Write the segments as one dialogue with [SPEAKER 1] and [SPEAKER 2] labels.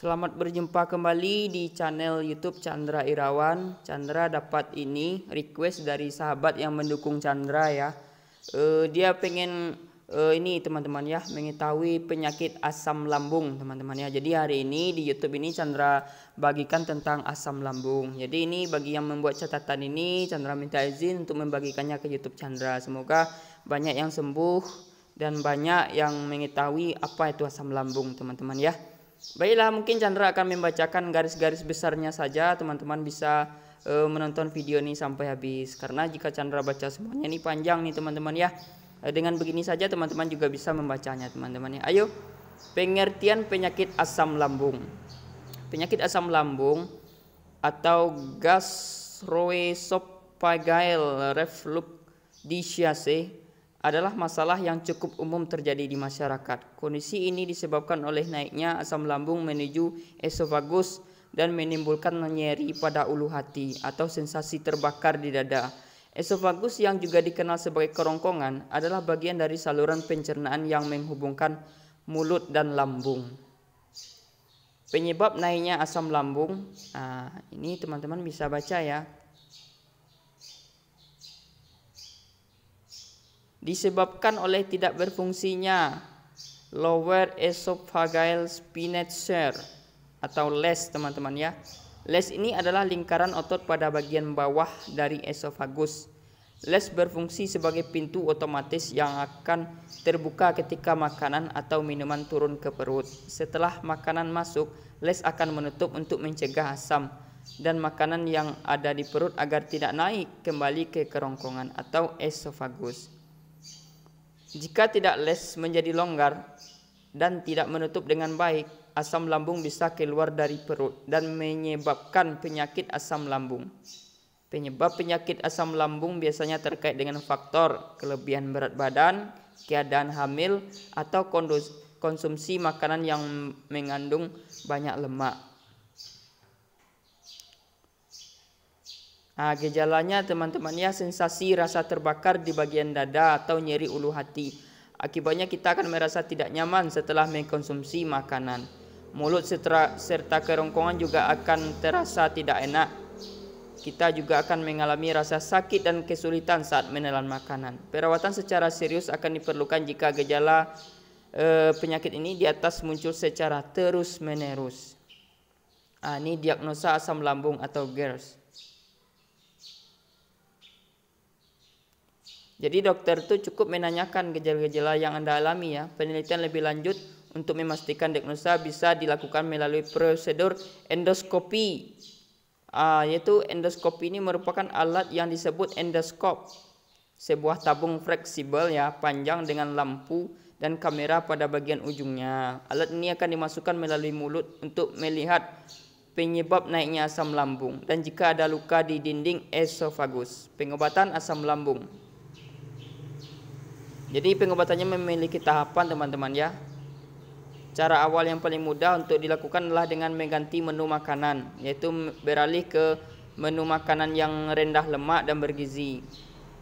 [SPEAKER 1] Selamat berjumpa kembali di channel YouTube Chandra Irawan. Chandra dapat ini request dari sahabat yang mendukung Chandra ya. Uh, dia pengen uh, ini teman-teman ya mengetahui penyakit asam lambung teman-teman ya. Jadi hari ini di YouTube ini Chandra bagikan tentang asam lambung. Jadi ini bagi yang membuat catatan ini Chandra minta izin untuk membagikannya ke YouTube Chandra. Semoga banyak yang sembuh dan banyak yang mengetahui apa itu asam lambung teman-teman ya. Baiklah, mungkin Chandra akan membacakan garis-garis besarnya saja. Teman-teman bisa e, menonton video ini sampai habis. Karena jika Chandra baca semuanya ini panjang nih teman-teman ya. E, dengan begini saja teman-teman juga bisa membacanya teman-teman ya. Ayo, pengertian penyakit asam lambung. Penyakit asam lambung atau gastroesophageal reflux Disiasi adalah masalah yang cukup umum terjadi di masyarakat. Kondisi ini disebabkan oleh naiknya asam lambung menuju esofagus dan menimbulkan nyeri pada ulu hati atau sensasi terbakar di dada. Esofagus yang juga dikenal sebagai kerongkongan adalah bagian dari saluran pencernaan yang menghubungkan mulut dan lambung. Penyebab naiknya asam lambung, nah, ini teman-teman bisa baca ya disebabkan oleh tidak berfungsinya lower esophageal spinach share atau les teman-teman ya. Les ini adalah lingkaran otot pada bagian bawah dari esofagus. Les berfungsi sebagai pintu otomatis yang akan terbuka ketika makanan atau minuman turun ke perut. Setelah makanan masuk, les akan menutup untuk mencegah asam dan makanan yang ada di perut agar tidak naik kembali ke kerongkongan atau esofagus. Jika tidak les menjadi longgar dan tidak menutup dengan baik, asam lambung bisa keluar dari perut dan menyebabkan penyakit asam lambung. Penyebab penyakit asam lambung biasanya terkait dengan faktor kelebihan berat badan, keadaan hamil, atau konsumsi makanan yang mengandung banyak lemak. Nah, gejalanya teman-teman ya sensasi rasa terbakar di bagian dada atau nyeri ulu hati. Akibatnya kita akan merasa tidak nyaman setelah mengkonsumsi makanan. Mulut serta, serta kerongkongan juga akan terasa tidak enak. Kita juga akan mengalami rasa sakit dan kesulitan saat menelan makanan. Perawatan secara serius akan diperlukan jika gejala e, penyakit ini di atas muncul secara terus-menerus. Nah, ini diagnosa asam lambung atau GERS. Jadi dokter itu cukup menanyakan gejala-gejala yang Anda alami ya. Penelitian lebih lanjut untuk memastikan diagnosa bisa dilakukan melalui prosedur endoskopi. Uh, yaitu endoskopi ini merupakan alat yang disebut endoskop. Sebuah tabung fleksibel ya, panjang dengan lampu dan kamera pada bagian ujungnya. Alat ini akan dimasukkan melalui mulut untuk melihat penyebab naiknya asam lambung dan jika ada luka di dinding esofagus. Pengobatan asam lambung. Jadi pengobatannya memiliki tahapan teman-teman ya. Cara awal yang paling mudah untuk dilakukan adalah dengan mengganti menu makanan, yaitu beralih ke menu makanan yang rendah lemak dan bergizi.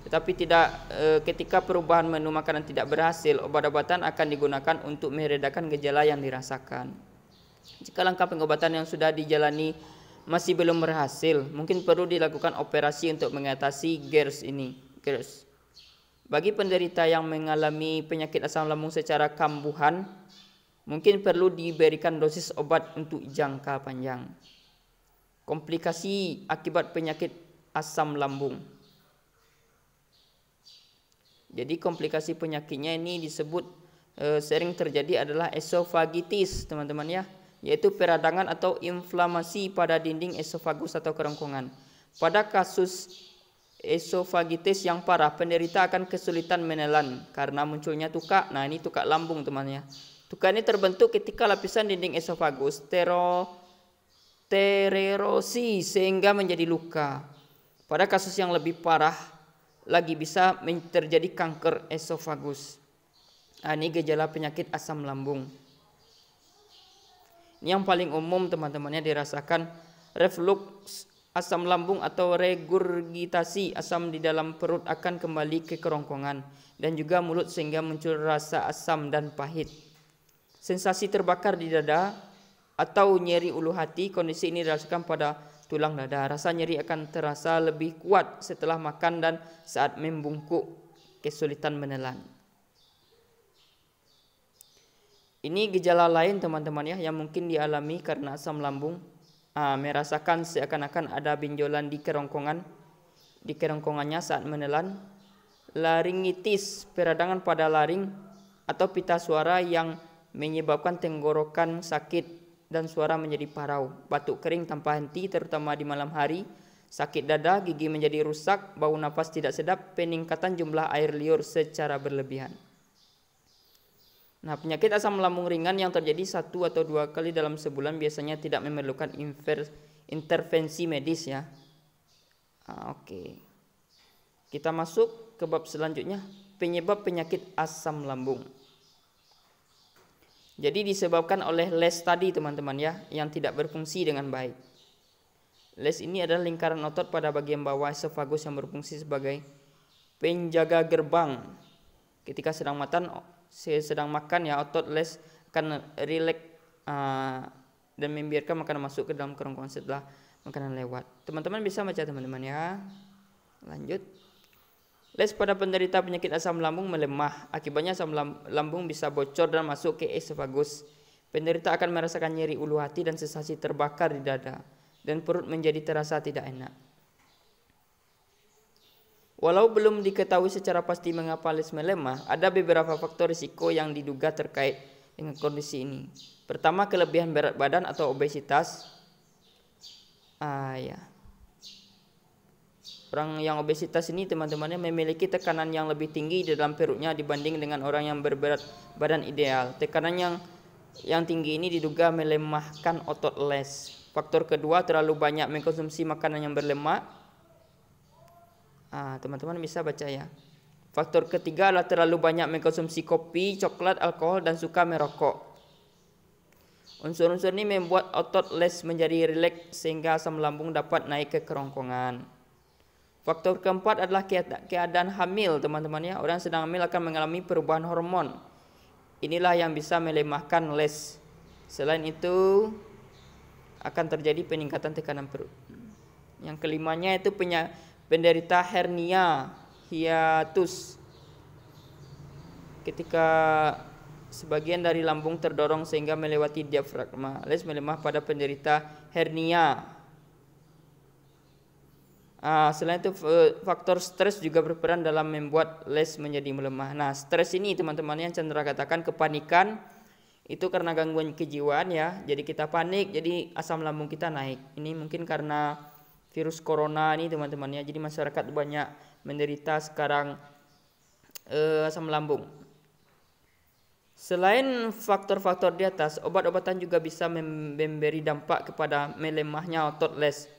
[SPEAKER 1] Tetapi tidak e, ketika perubahan menu makanan tidak berhasil, obat-obatan akan digunakan untuk meredakan gejala yang dirasakan. Jika langkah pengobatan yang sudah dijalani masih belum berhasil, mungkin perlu dilakukan operasi untuk mengatasi GERS ini. GERS bagi penderita yang mengalami penyakit asam lambung secara kambuhan, mungkin perlu diberikan dosis obat untuk jangka panjang. Komplikasi akibat penyakit asam lambung. Jadi komplikasi penyakitnya ini disebut e, sering terjadi adalah esofagitis, teman-teman ya, yaitu peradangan atau inflamasi pada dinding esofagus atau kerongkongan. Pada kasus esofagitis yang parah, penderita akan kesulitan menelan karena munculnya tukak. Nah, ini tukak lambung, temannya. Tukak ini terbentuk ketika lapisan dinding esofagus tero tererosi sehingga menjadi luka. Pada kasus yang lebih parah lagi bisa terjadi kanker esofagus. Nah, ini gejala penyakit asam lambung. Ini yang paling umum teman-temannya dirasakan reflux asam lambung atau regurgitasi asam di dalam perut akan kembali ke kerongkongan dan juga mulut sehingga muncul rasa asam dan pahit. Sensasi terbakar di dada atau nyeri ulu hati, kondisi ini dirasakan pada tulang dada. Rasa nyeri akan terasa lebih kuat setelah makan dan saat membungkuk, kesulitan menelan. Ini gejala lain teman-teman ya yang mungkin dialami karena asam lambung uh, ah, merasakan seakan-akan ada benjolan di kerongkongan di kerongkongannya saat menelan laringitis peradangan pada laring atau pita suara yang menyebabkan tenggorokan sakit dan suara menjadi parau batuk kering tanpa henti terutama di malam hari sakit dada gigi menjadi rusak bau napas tidak sedap peningkatan jumlah air liur secara berlebihan Nah, penyakit asam lambung ringan yang terjadi satu atau dua kali dalam sebulan biasanya tidak memerlukan intervensi medis ya. Ah, Oke. Okay. Kita masuk ke bab selanjutnya, penyebab penyakit asam lambung. Jadi disebabkan oleh les tadi teman-teman ya, yang tidak berfungsi dengan baik. Les ini adalah lingkaran otot pada bagian bawah esofagus yang berfungsi sebagai penjaga gerbang. Ketika sedang makan, saya sedang makan ya otot les akan rileks uh, ah, dan membiarkan makanan masuk ke dalam kerongkongan setelah makanan lewat. Teman-teman bisa baca teman-teman ya. Lanjut. Les pada penderita penyakit asam lambung melemah. Akibatnya asam lambung bisa bocor dan masuk ke esofagus. Penderita akan merasakan nyeri ulu hati dan sensasi terbakar di dada dan perut menjadi terasa tidak enak. Walau belum diketahui secara pasti mengapa les melemah, ada beberapa faktor risiko yang diduga terkait dengan kondisi ini. Pertama, kelebihan berat badan atau obesitas. Ah ya. Orang yang obesitas ini teman-temannya memiliki tekanan yang lebih tinggi di dalam perutnya dibanding dengan orang yang berberat badan ideal. Tekanan yang yang tinggi ini diduga melemahkan otot les. Faktor kedua, terlalu banyak mengkonsumsi makanan yang berlemak Ah, teman-teman bisa baca ya. Faktor ketiga adalah terlalu banyak mengkonsumsi kopi, coklat, alkohol, dan suka merokok. Unsur-unsur ini membuat otot les menjadi rileks sehingga asam lambung dapat naik ke kerongkongan. Faktor keempat adalah keadaan hamil, teman-teman ya. Orang sedang hamil akan mengalami perubahan hormon. Inilah yang bisa melemahkan les. Selain itu akan terjadi peningkatan tekanan perut. Yang kelimanya itu penderita hernia hiatus ketika sebagian dari lambung terdorong sehingga melewati diafragma les melemah pada penderita hernia Uh, selain itu eh, faktor stres juga berperan dalam membuat les menjadi melemah. Nah, stres ini teman-teman yang Chandra katakan kepanikan itu karena gangguan kejiwaan ya. Jadi kita panik, jadi asam lambung kita naik. Ini mungkin karena virus corona ini teman-teman ya. Jadi masyarakat banyak menderita sekarang eh, asam lambung. Selain faktor-faktor di atas, obat-obatan juga bisa memberi dampak kepada melemahnya otot les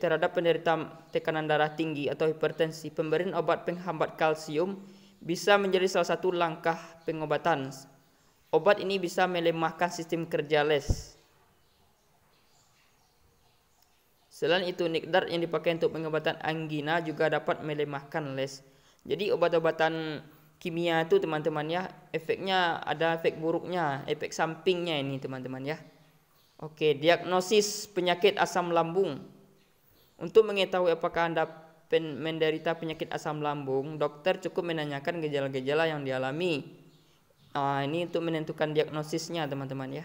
[SPEAKER 1] terhadap penderita tekanan darah tinggi atau hipertensi. Pemberian obat penghambat kalsium bisa menjadi salah satu langkah pengobatan. Obat ini bisa melemahkan sistem kerja les. Selain itu, nikdar yang dipakai untuk pengobatan angina juga dapat melemahkan les. Jadi obat-obatan kimia itu teman-teman ya, efeknya ada efek buruknya, efek sampingnya ini teman-teman ya. Oke, diagnosis penyakit asam lambung. Untuk mengetahui apakah Anda pen menderita penyakit asam lambung, dokter cukup menanyakan gejala-gejala yang dialami. Nah, ini untuk menentukan diagnosisnya teman-teman ya.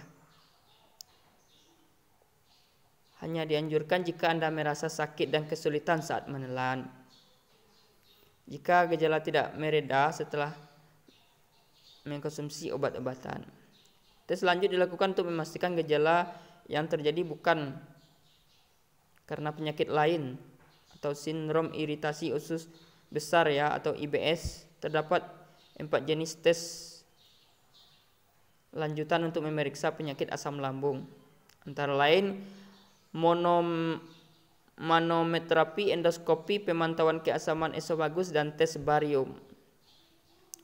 [SPEAKER 1] hanya dianjurkan jika Anda merasa sakit dan kesulitan saat menelan. Jika gejala tidak mereda setelah mengkonsumsi obat-obatan. Tes lanjut dilakukan untuk memastikan gejala yang terjadi bukan karena penyakit lain atau sindrom iritasi usus besar ya atau IBS. Terdapat empat jenis tes lanjutan untuk memeriksa penyakit asam lambung. Antara lain monometrapi endoskopi, pemantauan keasaman esofagus dan tes barium.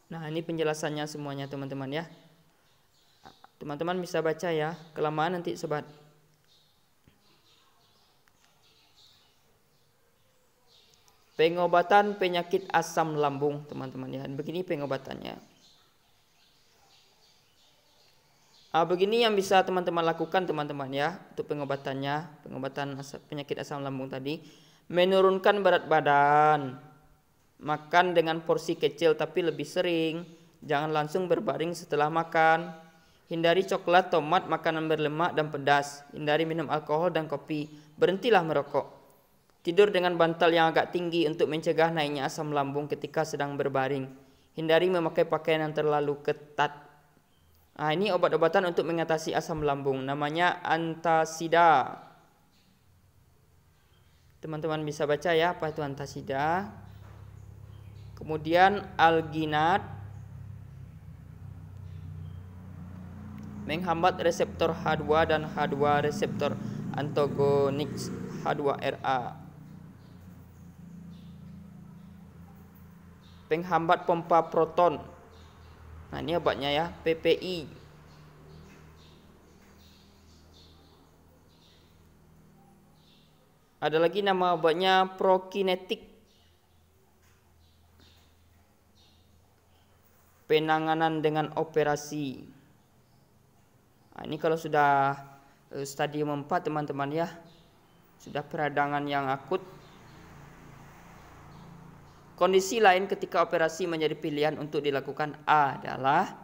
[SPEAKER 1] Nah, ini penjelasannya semuanya teman-teman ya. Teman-teman bisa baca ya, kelamaan nanti sobat. Pengobatan penyakit asam lambung, teman-teman ya. Begini pengobatannya. Uh, begini yang bisa teman-teman lakukan teman-teman ya untuk pengobatannya, pengobatan asap, penyakit asam lambung tadi. Menurunkan berat badan. Makan dengan porsi kecil tapi lebih sering. Jangan langsung berbaring setelah makan. Hindari coklat, tomat, makanan berlemak dan pedas. Hindari minum alkohol dan kopi. Berhentilah merokok. Tidur dengan bantal yang agak tinggi untuk mencegah naiknya asam lambung ketika sedang berbaring. Hindari memakai pakaian yang terlalu ketat Nah, ini obat-obatan untuk mengatasi asam lambung namanya antasida. Teman-teman bisa baca ya apa itu antasida. Kemudian alginat menghambat reseptor H2 dan H2 reseptor antagonik H2RA. Penghambat pompa proton Nah ini obatnya ya PPI Ada lagi nama obatnya prokinetik Penanganan dengan operasi nah, Ini kalau sudah eh, stadium 4 teman-teman ya Sudah peradangan yang akut Kondisi lain ketika operasi menjadi pilihan untuk dilakukan adalah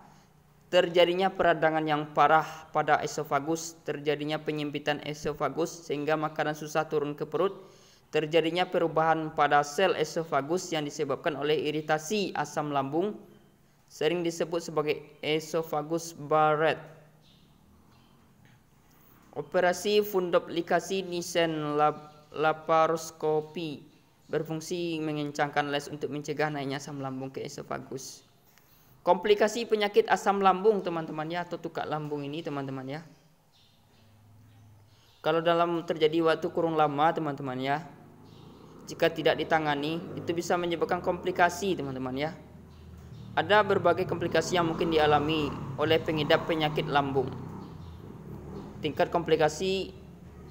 [SPEAKER 1] terjadinya peradangan yang parah pada esofagus, terjadinya penyempitan esofagus sehingga makanan susah turun ke perut, terjadinya perubahan pada sel esofagus yang disebabkan oleh iritasi asam lambung, sering disebut sebagai esofagus barret. Operasi fundoplikasi nisen laparoskopi berfungsi mengencangkan les untuk mencegah naiknya asam lambung ke esofagus. Komplikasi penyakit asam lambung teman-teman ya atau tukak lambung ini teman-teman ya. Kalau dalam terjadi waktu kurung lama teman-teman ya. Jika tidak ditangani itu bisa menyebabkan komplikasi teman-teman ya. Ada berbagai komplikasi yang mungkin dialami oleh pengidap penyakit lambung. Tingkat komplikasi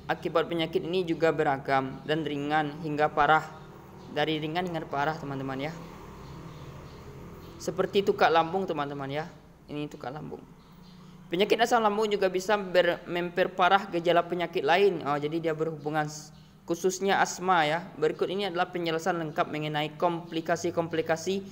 [SPEAKER 1] akibat penyakit ini juga beragam dan ringan hingga parah dari ringan hingga parah teman-teman ya seperti tukak lambung teman-teman ya ini tukak lambung penyakit asam lambung juga bisa memperparah gejala penyakit lain oh, jadi dia berhubungan khususnya asma ya berikut ini adalah penjelasan lengkap mengenai komplikasi-komplikasi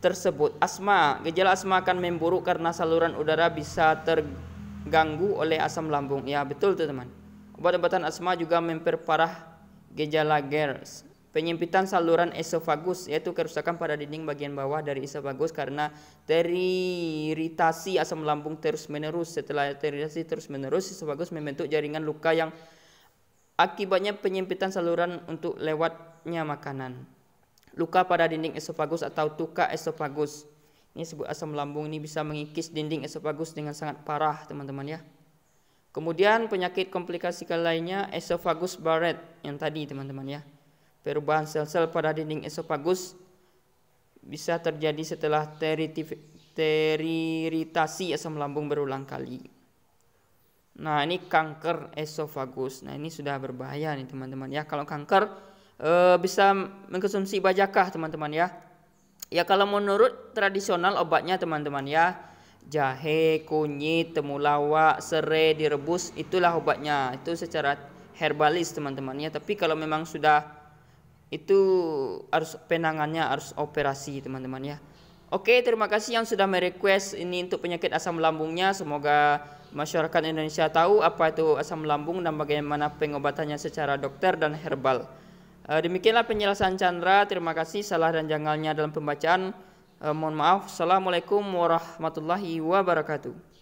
[SPEAKER 1] tersebut asma gejala asma akan memburuk karena saluran udara bisa terganggu oleh asam lambung ya betul tuh teman obat-obatan asma juga memperparah gejala GERS penyempitan saluran esofagus yaitu kerusakan pada dinding bagian bawah dari esofagus karena teriritasi asam lambung terus-menerus. Setelah teriritasi terus-menerus, esofagus membentuk jaringan luka yang akibatnya penyempitan saluran untuk lewatnya makanan. Luka pada dinding esofagus atau tuka esofagus. Ini sebut asam lambung ini bisa mengikis dinding esofagus dengan sangat parah, teman-teman ya. Kemudian penyakit komplikasi lainnya esofagus barret yang tadi teman-teman ya. Perubahan sel-sel pada dinding esofagus bisa terjadi setelah teriritasi asam lambung berulang kali. Nah, ini kanker esofagus. Nah, ini sudah berbahaya nih teman-teman ya. Kalau kanker e, bisa mengkonsumsi bajakah teman-teman ya. Ya kalau menurut tradisional obatnya teman-teman ya jahe, kunyit, temulawak, serai direbus itulah obatnya. Itu secara herbalis teman-teman ya. Tapi kalau memang sudah itu harus penangannya harus operasi teman-teman ya Oke terima kasih yang sudah merequest ini untuk penyakit asam lambungnya semoga masyarakat Indonesia tahu apa itu asam lambung dan bagaimana pengobatannya secara dokter dan herbal eh, demikianlah penjelasan Chandra terima kasih salah dan janggalnya dalam pembacaan eh, mohon maaf Assalamualaikum warahmatullahi wabarakatuh